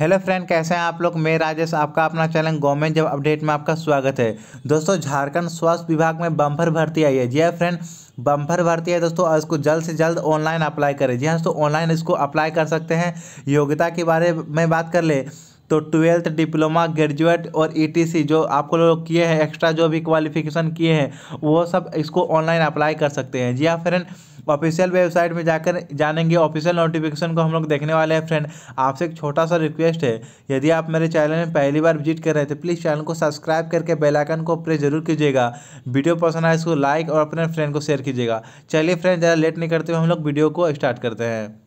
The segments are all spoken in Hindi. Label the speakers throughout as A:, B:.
A: हेलो फ्रेंड कैसे हैं आप लोग मैं राजेश आपका अपना चैनल गवर्नमेंट जब अपडेट में आपका स्वागत है दोस्तों झारखंड स्वास्थ्य विभाग में बम्फर भर्ती आई है जी हाँ फ्रेंड बम्फर भर्ती है दोस्तों इसको जल्द से जल्द ऑनलाइन अप्लाई करें जी हाँ दोस्तों ऑनलाइन इसको अप्लाई कर सकते हैं योग्यता के बारे में बात कर ले तो ट्वेल्थ डिप्लोमा ग्रेजुएट और ईटीसी e जो आपको लोग किए हैं एक्स्ट्रा जो भी क्वालिफिकेशन किए हैं वो सब इसको ऑनलाइन अप्लाई कर सकते हैं जी हाँ फ्रेंड ऑफिशियल वेबसाइट में जाकर जानेंगे ऑफिशियल नोटिफिकेशन को हम लोग देखने वाले हैं फ्रेंड आपसे एक छोटा सा रिक्वेस्ट है यदि आप मेरे चैनल में पहली बार विजिट कर रहे हैं तो प्लीज़ चैनल को सब्सक्राइब करके बेलाइकन को प्रेस जरूर कीजिएगा वीडियो पसंद आए तो इसको लाइक और अपने फ्रेंड को शेयर कीजिएगा चलिए फ्रेंड ज़्यादा लेट नहीं करते हुए हम लोग वीडियो को स्टार्ट करते हैं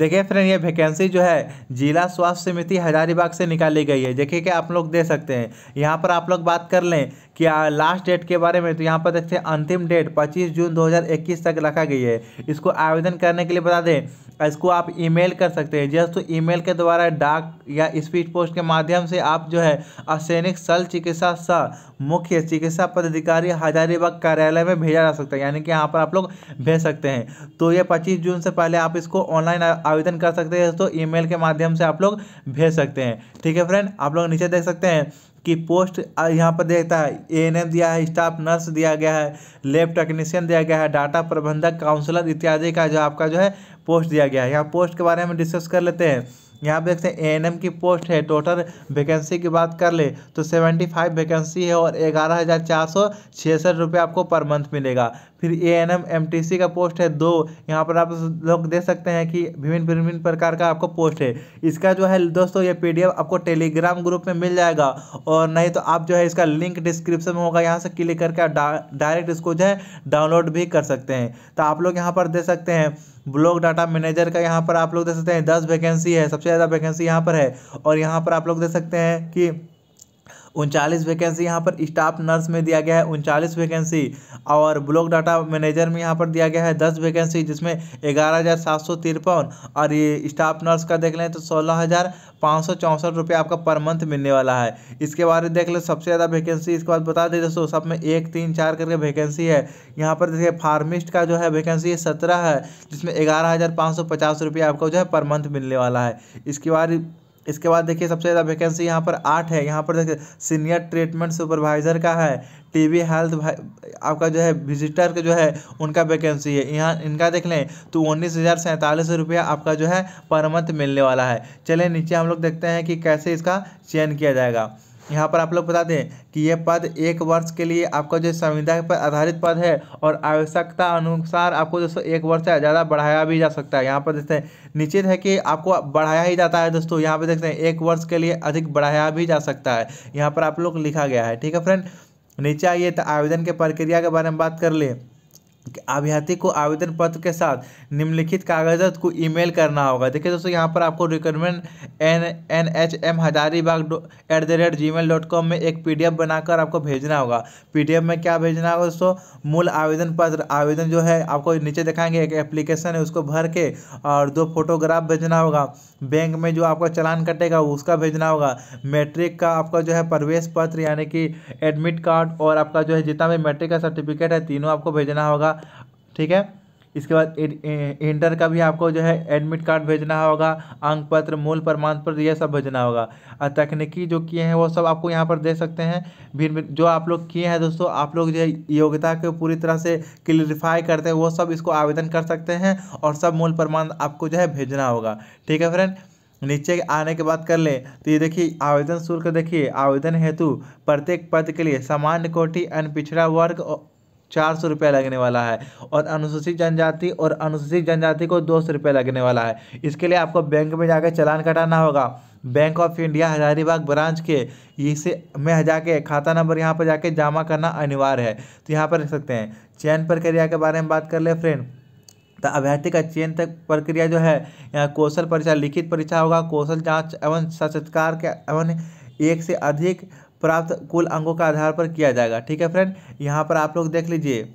A: देखिए फ्रेंड ये वैकेंसी जो है जिला स्वास्थ्य समिति हजारीबाग से निकाली गई है देखिए कि आप लोग दे सकते हैं यहाँ पर आप लोग बात कर लें कि लास्ट डेट के बारे में तो यहाँ पर देखते हैं अंतिम डेट 25 जून 2021 तक रखा गई है इसको आवेदन करने के लिए बता दें इसको आप ईमेल कर सकते हैं जस्ट तो ईमेल के द्वारा डाक या स्पीड पोस्ट के माध्यम से आप जो है असैनिक शल चिकित्सा स मुख्य चिकित्सा पदाधिकारी हजारीबाग कार्यालय में भेजा जा सकता है यानी कि यहाँ पर आप लोग भेज सकते हैं तो ये पच्चीस जून से पहले आप इसको ऑनलाइन आवेदन कर सकते हैं तो ई के माध्यम से आप लोग भेज सकते हैं ठीक है फ्रेंड आप लोग नीचे देख सकते हैं कि पोस्ट यहाँ पर देखता है ए दिया है स्टाफ नर्स दिया गया है लेब टेक्नीशियन दिया गया है डाटा प्रबंधक काउंसलर इत्यादि का जो आपका जो है पोस्ट दिया गया है यहाँ पोस्ट के बारे में डिस्कस कर लेते हैं यहाँ पे देखते हैं ए की पोस्ट है टोटल वैकेंसी की बात कर ले तो सेवेंटी फाइव वैकेंसी है और ग्यारह हज़ार चार सौ छियासठ रुपये आपको पर मंथ मिलेगा फिर ए एन का पोस्ट है दो यहाँ पर आप लोग देख सकते हैं कि विभिन्न विभिन्न प्रकार का आपको पोस्ट है इसका जो है दोस्तों ये पीडीएफ आपको टेलीग्राम ग्रुप में मिल जाएगा और नहीं तो आप जो है इसका लिंक डिस्क्रिप्शन में होगा यहाँ से क्लिक करके आप डायरेक्ट इसको जो है डाउनलोड भी कर सकते हैं तो आप लोग यहाँ पर दे सकते हैं ब्लॉक डाटा मैनेजर का यहाँ पर आप लोग देख सकते हैं दस वैकेंसी है सबसे ज़्यादा वैकेंसी यहाँ पर है और यहाँ पर आप लोग देख सकते हैं कि उनचालीस वैकेंसी यहाँ पर स्टाफ नर्स में दिया गया है उनचालीस वैकेंसी और ब्लॉक डाटा मैनेजर में यहाँ पर दिया गया है दस वैकेंसी जिसमें ग्यारह हज़ार सात सौ तिरपन और ये स्टाफ नर्स का देख लें तो सोलह हज़ार पाँच सौ चौंसठ रुपये आपका पर मंथ मिलने वाला है इसके बारे में देख लें सबसे ज़्यादा वैकेंसी इसके बाद बता दें दोस्तों सब में एक तीन चार करके वैकेंसी है यहाँ पर देखिए फार्मिस्ट का जो है वैकेंसी सत्रह है जिसमें ग्यारह हज़ार पाँच सौ पचास रुपये आपको जो है पर मंथ मिलने वाला है इसके बाद इसके बाद देखिए सबसे ज़्यादा वैकेंसी यहाँ पर आठ है यहाँ पर देखिए सीनियर ट्रीटमेंट सुपरवाइज़र का है टीबी हेल्थ आपका जो है विजिटर का जो है उनका वैकेंसी है यहाँ इनका देख लें तो उन्नीस हज़ार सैंतालीस रुपया आपका जो है पर मंथ मिलने वाला है चलिए नीचे हम लोग देखते हैं कि कैसे इसका चयन किया जाएगा यहाँ पर आप लोग बता दें कि ये पद एक वर्ष के लिए आपका जो संविधान पर आधारित पद है और आवश्यकता अनुसार आपको दोस्तों एक वर्ष से ज़्यादा बढ़ाया भी जा सकता है यहाँ पर देखते हैं निश्चित है कि आपको बढ़ाया ही जाता है दोस्तों यहाँ पर देखते हैं एक वर्ष के लिए अधिक बढ़ाया भी जा सकता है यहाँ पर आप लोग लिखा गया है ठीक है फ्रेंड नीचे आइए तो आवेदन के प्रक्रिया के बारे में बात कर लें अभ्यर्थी को आवेदन पत्र के साथ निम्नलिखित कागजात को ईमेल करना होगा देखिए दोस्तों यहाँ पर आपको requirement N N H M Hazaribagh at the rate Gmail dot com में एक पी डी एफ बनाकर आपको भेजना होगा पी डी एफ में क्या भेजना होगा दोस्तों मूल आवेदन पत्र आवेदन जो है आपको नीचे दिखाएंगे एक एप्लीकेशन है उसको भर के और दो फोटोग्राफ भेजना होगा बैंक में जो आपका चलान कटेगा उसका भेजना होगा मैट्रिक का आपका जो है प्रवेश पत्र यानी कि एडमिट कार्ड और आपका जो है जितना भी मैट्रिक का सर्टिफिकेट है तीनों आपको भेजना होगा होगा ठीक है इसके बाद इंटर का भी आपको जो है एडमिट कार्ड भेजना होगा अंक पत्र मूल प्रमाण पत्र यह सब भेजना होगा और तकनीकी जो किए हैं वो सब आपको यहाँ पर दे सकते हैं भिन्न जो आप लोग किए हैं दोस्तों आप लोग जो है योग्यता को पूरी तरह से क्लियरिफाई करते हैं वो सब इसको आवेदन कर सकते हैं और सब मूल प्रमाण आपको जो है भेजना होगा ठीक है फ्रेंड नीचे आने के बाद कर लें तो ये देखिए आवेदन शुल्क देखिए आवेदन हेतु प्रत्येक पद के लिए सामान्य कोटि अन पिछड़ा वर्ग चार सौ रुपया लगने वाला है और अनुसूचित जनजाति और अनुसूचित जनजाति को दो सौ रुपया लगने वाला है इसके लिए आपको बैंक में जाकर चलान कटाना होगा bank of India Hazaribagh branch के इसे में जाके खाता नंबर यहाँ पर जाके जमा करना अनिवार्य है तो यहाँ पर रख सकते हैं चयन प्रक्रिया के बारे में बात कर ले फ्रेंड तो अभ्यर्थी का चयन तक प्रक्रिया जो है यहाँ कौशल परीक्षा लिखित परीक्षा होगा कौशल जांच एवं साक्षात्कार के एवं एक से अधिक प्राप्त कुल अंकों का आधार पर किया जाएगा ठीक है फ्रेंड यहाँ पर आप लोग देख लीजिए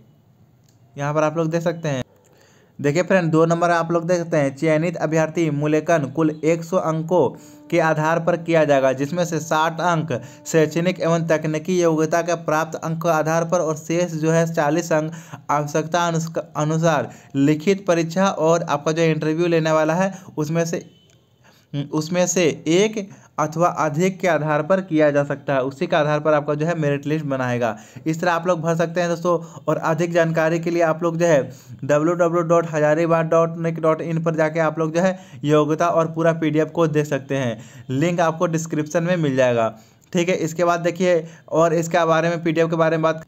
A: यहाँ पर आप लोग देख सकते हैं देखिए फ्रेंड दो नंबर आप लोग देख सकते हैं चयनित अभ्यर्थी मूल्यांकन कुल 100 अंकों के आधार पर किया जाएगा जिसमें से 60 अंक शैक्षणिक एवं तकनीकी योग्यता के प्राप्त अंक के आधार पर और शेष जो है 40 अंक आवश्यकता अनुसार लिखित परीक्षा और आपका जो इंटरव्यू लेने वाला है उसमें से उसमें से एक अथवा अधिक के आधार पर किया जा सकता है उसी के आधार पर आपका जो है मेरिट लिस्ट बनाएगा इस तरह आप लोग भर सकते हैं दोस्तों और अधिक जानकारी के लिए आप लोग जो है W W dot Hazaribagh dot nic dot in पर जाके आप लोग जो है योग्यता और पूरा पी को देख सकते हैं लिंक आपको डिस्क्रिप्शन में मिल जाएगा ठीक है इसके बाद देखिए और इसके बारे में एफ के बारे में बात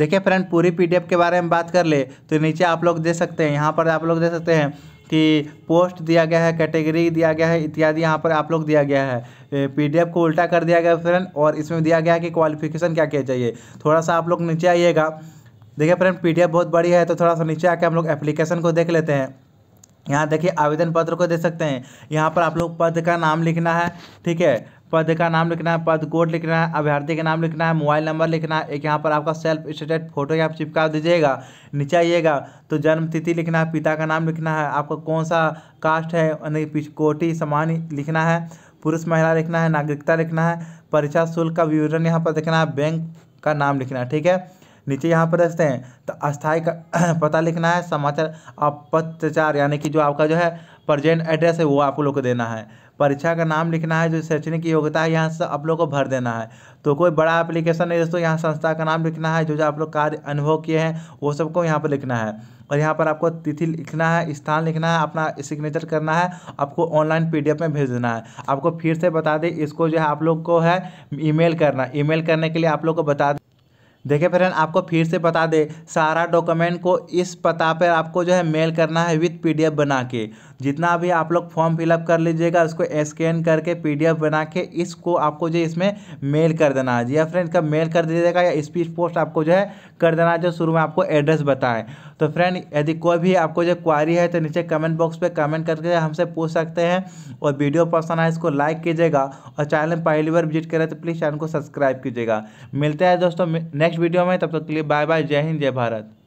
A: देखिए फ्रेंड पूरी पीडीएफ के बारे में बात कर ले तो नीचे आप लोग दे सकते हैं यहाँ पर आप लोग दे सकते हैं कि पोस्ट दिया गया है कैटेगरी दिया गया है इत्यादि यहाँ पर आप लोग दिया गया है पीडीएफ को उल्टा कर दिया गया फ्रेंड और इसमें दिया गया है कि क्वालिफिकेशन क्या क्या चाहिए थोड़ा सा आप लोग नीचे आइएगा देखिए फ्रेंड पी बहुत बड़ी है तो थोड़ा सा नीचे आके हम लोग एप्लीकेशन को देख लेते हैं यहाँ देखिए आवेदन पत्र को दे सकते हैं यहाँ पर आप लोग पद का नाम लिखना है ठीक है पद का नाम लिखना है पद कोड लिखना है अभ्यर्थी का नाम लिखना है मोबाइल नंबर लिखना है एक यहाँ पर आपका सेल्फ स्टेटेड फोटो यहाँ चिपका दीजिएगा नीचे आइएगा तो जन्म तिथि लिखना है पिता का नाम लिखना है आपका कौन सा कास्ट है यानी कोटी सामान्य लिखना है पुरुष महिला लिखना है नागरिकता लिखना है परीक्षा शुल्क का विवरण यहाँ पर लिखना है बैंक का नाम लिखना है ठीक है नीचे यहाँ पर रखते हैं तो अस्थाई का पता लिखना है समाचार अपत्यचार यानी कि जो आपका जो है प्रजेंट एड्रेस है वो आप लोग को देना है परीक्षा का नाम लिखना है जो शैक्षणिक योग्यता है यहाँ से आप लोग को भर देना है तो कोई बड़ा एप्लीकेशन नहीं दोस्तों यहाँ संस्था का नाम लिखना है जो जो आप लोग कार्य अनुभव किए हैं वो सबको यहाँ पर लिखना है और यहाँ पर आपको तिथि लिखना है स्थान लिखना है अपना सिग्नेचर करना है आपको ऑनलाइन पीडीएफ में भेज देना है आपको फिर से बता दें इसको जो है आप लोग को है ईमेल करना ईमेल करने के लिए आप लोग को बता देखिए फ्रेंड आपको फिर से बता दे सारा डॉक्यूमेंट को इस पता पर आपको जो है मेल करना है विथ पीडीएफ बना के जितना भी आप लोग फॉर्म फिलअप कर लीजिएगा उसको स्कैन करके पीडीएफ बना के इसको आपको जो इसमें मेल कर देना है जी या फ्रेंड का मेल कर दीजिएगा या स्पीच पोस्ट आपको जो है कर देना जो शुरू में आपको एड्रेस बताएं तो फ्रेंड यदि कोई भी आपको जो क्वारी है तो नीचे कमेंट बॉक्स पर कमेंट करके हमसे पूछ सकते हैं और वीडियो पसंद आए इसको लाइक कीजिएगा और चैनल पहली बार विजिट करें तो प्लीज़ चैनल को सब्सक्राइब कीजिएगा मिलते हैं दोस्तों नेक्स्ट वीडियो में तब तक के लिए बाय बाय जय हिंद जय भारत